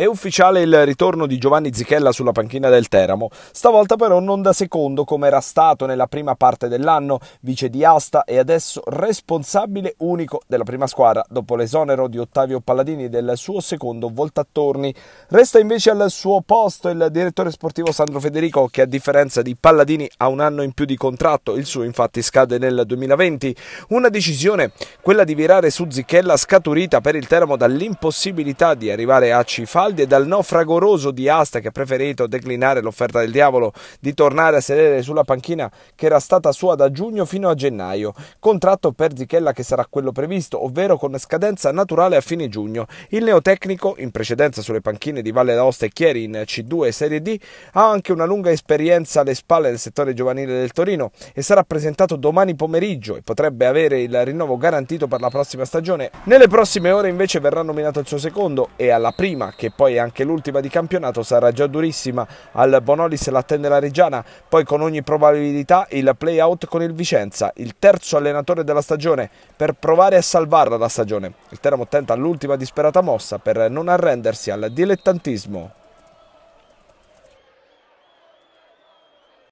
È ufficiale il ritorno di Giovanni Zichella sulla panchina del Teramo, stavolta però non da secondo come era stato nella prima parte dell'anno, vice di asta e adesso responsabile unico della prima squadra dopo l'esonero di Ottavio Palladini del suo secondo voltattorni. Resta invece al suo posto il direttore sportivo Sandro Federico che a differenza di Palladini ha un anno in più di contratto, il suo infatti scade nel 2020. Una decisione, quella di virare su Zichella scaturita per il Teramo dall'impossibilità di arrivare a Cifal caldi e dal naufragoroso di Asta che ha preferito declinare l'offerta del diavolo di tornare a sedere sulla panchina che era stata sua da giugno fino a gennaio, contratto per Zichella che sarà quello previsto, ovvero con scadenza naturale a fine giugno. Il neotecnico, in precedenza sulle panchine di Valle d'Aosta e Chieri in C2 e Serie D, ha anche una lunga esperienza alle spalle del settore giovanile del Torino e sarà presentato domani pomeriggio e potrebbe avere il rinnovo garantito per la prossima stagione. Nelle prossime ore invece verrà nominato il suo secondo e alla prima che che poi anche l'ultima di campionato sarà già durissima al Bonolis l'attende la Reggiana poi con ogni probabilità il play out con il Vicenza il terzo allenatore della stagione per provare a salvarla la stagione il Teramo tenta l'ultima disperata mossa per non arrendersi al dilettantismo